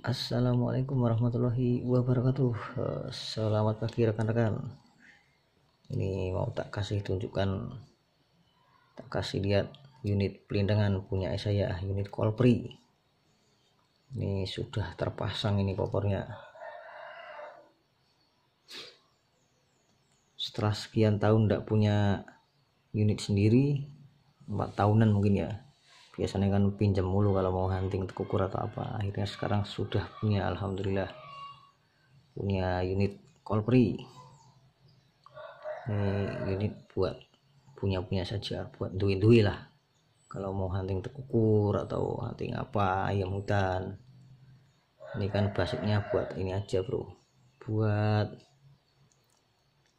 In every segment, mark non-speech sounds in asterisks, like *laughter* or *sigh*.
Assalamualaikum warahmatullahi wabarakatuh eh, Selamat pagi rekan-rekan Ini mau tak kasih tunjukkan Tak kasih lihat unit pelindungan punya saya Unit Kolpri Ini sudah terpasang ini popornya Setelah sekian tahun tidak punya unit sendiri 4 tahunan mungkin ya biasanya kan pinjam mulu kalau mau hunting tekukur atau apa akhirnya sekarang sudah punya alhamdulillah punya unit kolpri ini unit buat punya punya saja buat duit duit lah kalau mau hunting tekukur atau hunting apa ayam hutan ini kan basicnya buat ini aja bro buat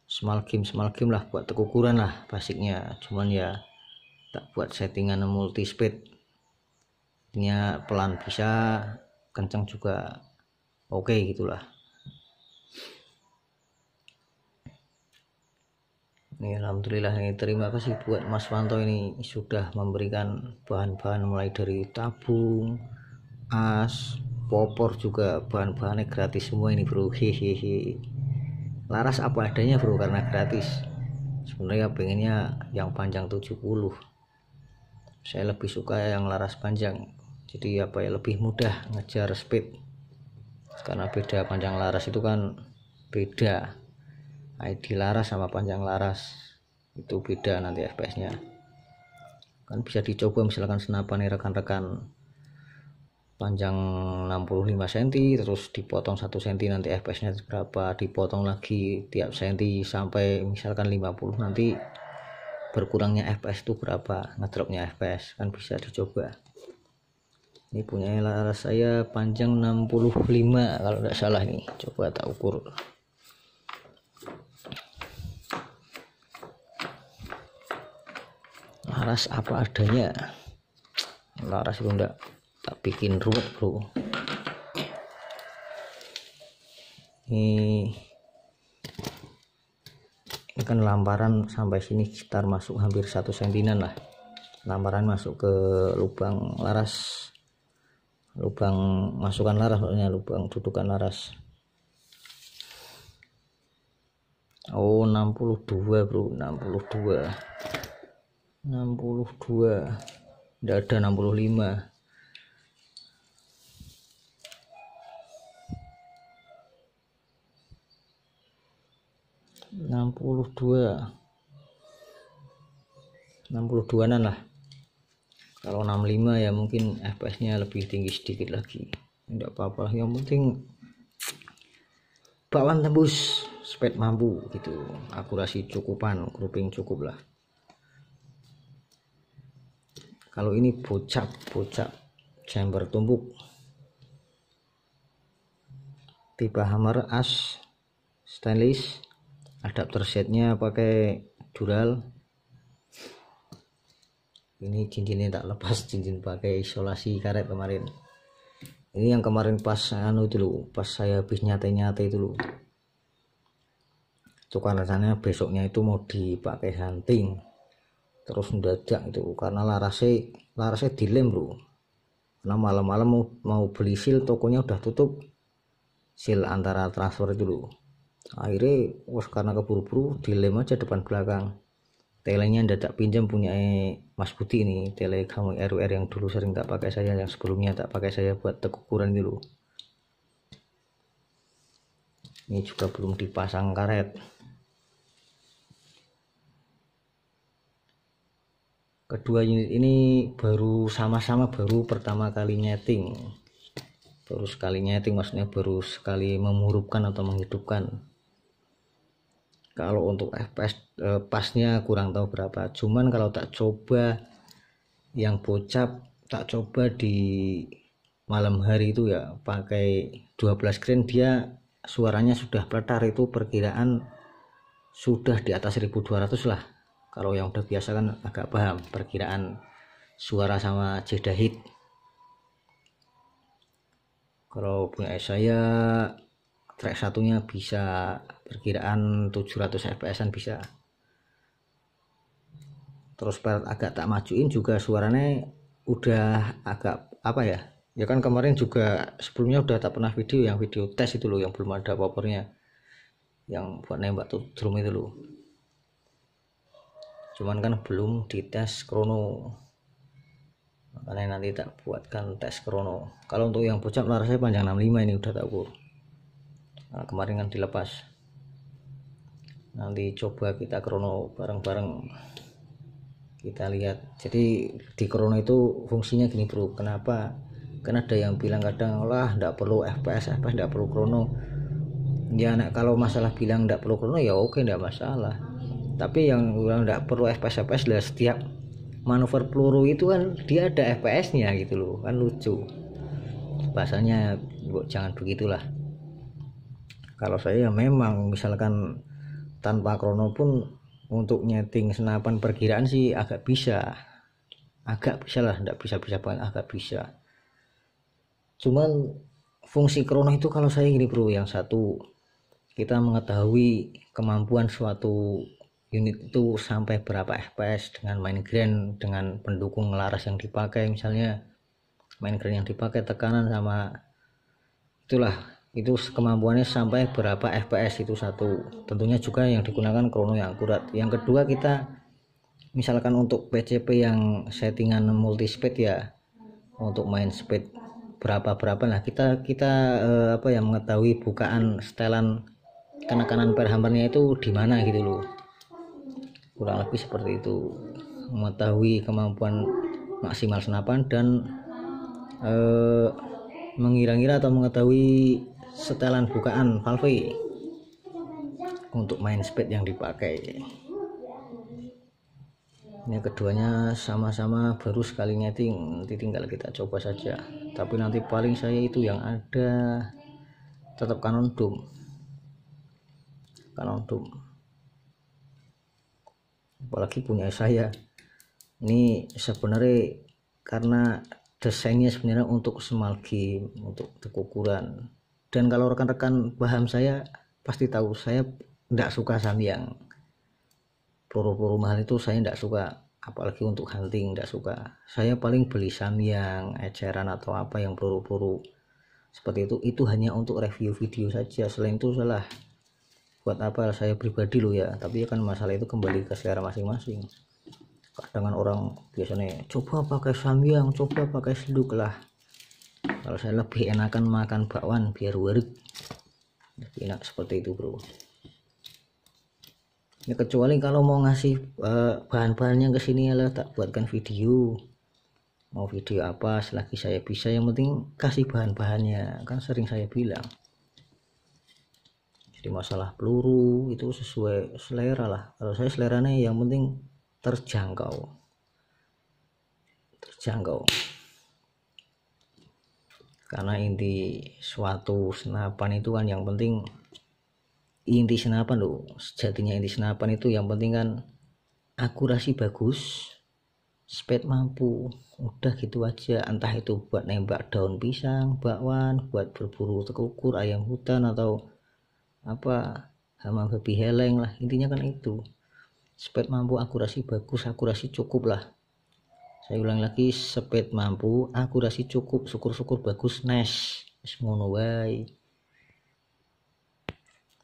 small game small game lah buat tekukuran lah basicnya cuman ya tak buat settingan multi speed ini pelan bisa kencang juga oke okay, gitulah ini alhamdulillah ini terima kasih buat Mas Wanto ini sudah memberikan bahan-bahan mulai dari tabung as popor juga bahan-bahannya gratis semua ini bro hehehe laras apa adanya bro karena gratis sebenarnya pengennya yang panjang 70 saya lebih suka yang laras panjang jadi apa ya lebih mudah ngejar speed karena beda panjang laras itu kan beda ID laras sama panjang laras itu beda nanti FPS nya kan bisa dicoba misalkan senapan nih rekan-rekan panjang 65 cm terus dipotong 1 cm nanti FPS nya berapa dipotong lagi tiap cm sampai misalkan 50 nanti berkurangnya fps itu berapa ngedropnya fps kan bisa dicoba ini punya laras saya panjang 65 kalau tidak salah nih coba tak ukur laras apa adanya laras itu enggak tak bikin ruwet bro ini misalkan lambaran sampai sini sekitar masuk hampir satu sentinan lah lambaran masuk ke lubang laras lubang masukan laras maksudnya lubang dudukan laras oh 62 bro 62 62 tidak ada 65 62 62an lah kalau 65 ya mungkin fps nya lebih tinggi sedikit lagi tidak apa-apa yang penting bakwan tembus speed mampu gitu akurasi cukupan grouping cukup lah kalau ini bocap bocap chamber tumbuk tipe hammer as stainless adapter setnya pakai dural ini cincinnya tak lepas *laughs* cincin pakai isolasi karet kemarin ini yang kemarin pas anu itu loh pas saya habis nyate-nyate itu loh itu karena besoknya itu mau dipakai hunting terus mendadak itu karena larasnya larasnya dilem bro karena malam-malam mau, mau beli sil tokonya udah tutup Sil antara transfer itu loh akhirnya wos, karena keburu-buru dilema aja depan belakang telenya tidak pinjam punya eh, Mas putih ini tele kamu RWR yang dulu sering tak pakai saya yang sebelumnya tak pakai saya buat tekukuran dulu gitu ini juga belum dipasang karet kedua unit ini baru sama-sama baru pertama kali nyeting baru sekali nyeting maksudnya baru sekali memurupkan atau menghidupkan kalau untuk FPS e, eh, pasnya kurang tahu berapa cuman kalau tak coba yang bocap tak coba di malam hari itu ya pakai 12 screen dia suaranya sudah peletar itu perkiraan sudah di atas 1200 lah kalau yang udah biasa kan agak paham perkiraan suara sama jeda hit kalau punya saya track satunya bisa perkiraan 700 fps an bisa terus per agak tak majuin juga suaranya udah agak apa ya ya kan kemarin juga sebelumnya udah tak pernah video yang video tes itu loh yang belum ada popernya yang buat nembak tuh drum itu loh cuman kan belum di dites krono makanya nanti tak buatkan tes krono kalau untuk yang pucat larasnya panjang 65 ini udah tak ukur nah, kemarin kan dilepas nanti coba kita krono bareng-bareng kita lihat jadi di krono itu fungsinya gini bro kenapa karena ada yang bilang kadang lah tidak perlu FPS FPS tidak perlu krono ya nak kalau masalah bilang tidak perlu krono ya oke tidak masalah tapi yang bilang tidak perlu FPS FPS lah setiap manuver peluru itu kan dia ada FPS nya gitu loh kan lucu bahasanya jangan begitulah kalau saya ya memang misalkan tanpa krono pun untuk nyeting senapan perkiraan sih agak bisa agak bisa lah tidak bisa bisa banget agak bisa cuman fungsi krono itu kalau saya gini bro yang satu kita mengetahui kemampuan suatu unit itu sampai berapa fps dengan main grand dengan pendukung laras yang dipakai misalnya main grand yang dipakai tekanan sama itulah itu kemampuannya sampai berapa fps itu satu tentunya juga yang digunakan chrono yang akurat yang kedua kita misalkan untuk PCP yang settingan multi speed ya untuk main speed berapa berapa lah kita kita eh, apa ya mengetahui bukaan setelan kanan kanan perhampernya itu di mana gitu loh kurang lebih seperti itu mengetahui kemampuan maksimal senapan dan eh, mengira-ngira atau mengetahui setelan bukaan Valve untuk main speed yang dipakai ini keduanya sama-sama baru sekali ngeting nanti tinggal kita coba saja tapi nanti paling saya itu yang ada tetap kanon doom kanon doom apalagi punya saya ini sebenarnya karena desainnya sebenarnya untuk small game untuk ukuran dan kalau rekan-rekan paham saya pasti tahu saya tidak suka samyang, yang puru-puru mahal itu saya tidak suka apalagi untuk hunting tidak suka saya paling beli samyang, eceran atau apa yang puru-puru seperti itu itu hanya untuk review video saja selain itu salah buat apa saya pribadi lo ya tapi akan kan masalah itu kembali ke selera masing-masing kadang kan orang biasanya coba pakai samyang, coba pakai seduk lah kalau saya lebih enakan makan bakwan biar warik lebih enak seperti itu bro ya kecuali kalau mau ngasih eh, bahan-bahannya ke sini lah tak buatkan video mau video apa selagi saya bisa yang penting kasih bahan-bahannya kan sering saya bilang jadi masalah peluru itu sesuai selera lah kalau saya seleranya yang penting terjangkau terjangkau karena inti suatu senapan itu kan yang penting inti senapan loh sejatinya inti senapan itu yang penting kan akurasi bagus speed mampu udah gitu aja entah itu buat nembak daun pisang bakwan buat berburu tekukur ayam hutan atau apa hama babi heleng lah intinya kan itu speed mampu akurasi bagus akurasi cukup lah saya ulang lagi speed mampu akurasi cukup syukur-syukur bagus nice ngono wae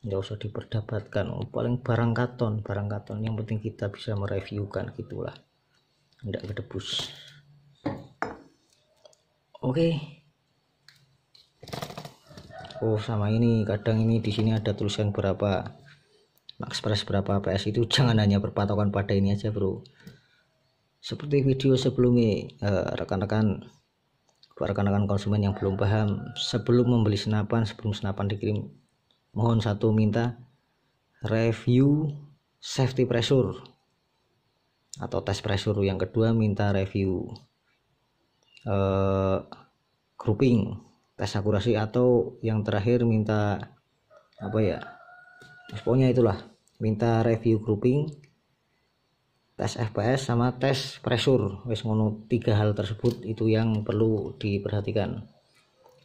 nggak usah diperdapatkan oh, paling barang katon barang katon yang penting kita bisa mereviewkan gitulah tidak kedebus oke okay. oh sama ini kadang ini di sini ada tulisan berapa max press berapa PS itu jangan hanya berpatokan pada ini aja bro seperti video sebelumnya, eh, rekan-rekan eh, rekan-rekan konsumen yang belum paham, sebelum membeli senapan, sebelum senapan dikirim, mohon satu minta review safety pressure atau tes pressure. Yang kedua minta review eh, grouping, tes akurasi atau yang terakhir minta apa ya? Pokoknya itulah, minta review grouping tes FPS sama tes pressure wis ngono tiga hal tersebut itu yang perlu diperhatikan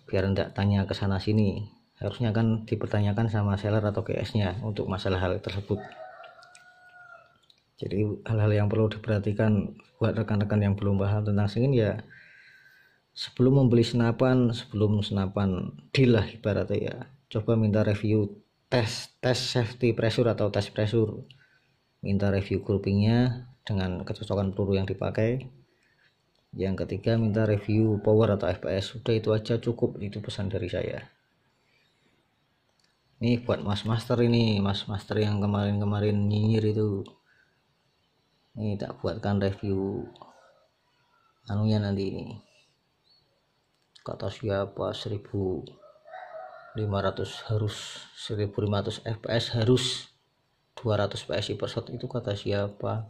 biar ndak tanya ke sana sini harusnya kan dipertanyakan sama seller atau KS nya untuk masalah hal tersebut jadi hal-hal yang perlu diperhatikan buat rekan-rekan yang belum paham tentang sengin ya sebelum membeli senapan sebelum senapan deal lah ibaratnya ya coba minta review tes tes safety pressure atau tes pressure minta review groupingnya dengan kecocokan peluru yang dipakai yang ketiga minta review power atau fps sudah itu aja cukup itu pesan dari saya ini buat mas master ini mas master yang kemarin-kemarin nyinyir itu ini tak buatkan review anunya nanti ini kata siapa 1500 harus 1500 fps harus 200 PSI per shot itu kata siapa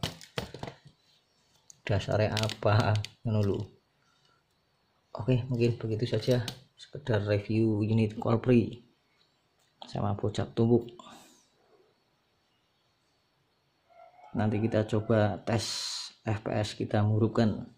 dasarnya apa menulu oke mungkin begitu saja sekedar review unit Colpri sama bocap tumbuk nanti kita coba tes FPS kita murukan